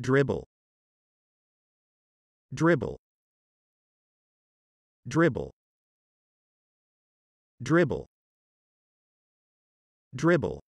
dribble dribble dribble dribble dribble